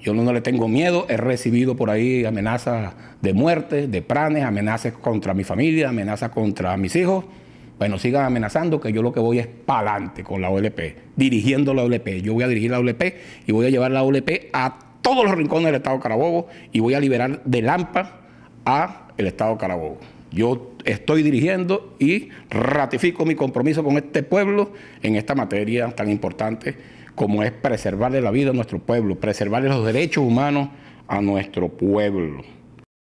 Yo no le tengo miedo, he recibido por ahí amenazas de muerte, de planes, amenazas contra mi familia, amenazas contra mis hijos. Bueno, sigan amenazando que yo lo que voy es para adelante con la OLP, dirigiendo la OLP. Yo voy a dirigir la OLP y voy a llevar la OLP a todos los rincones del Estado de Carabobo y voy a liberar de Lampa a el Estado Carabobo. Yo estoy dirigiendo y ratifico mi compromiso con este pueblo en esta materia tan importante como es preservarle la vida a nuestro pueblo, preservarle los derechos humanos a nuestro pueblo.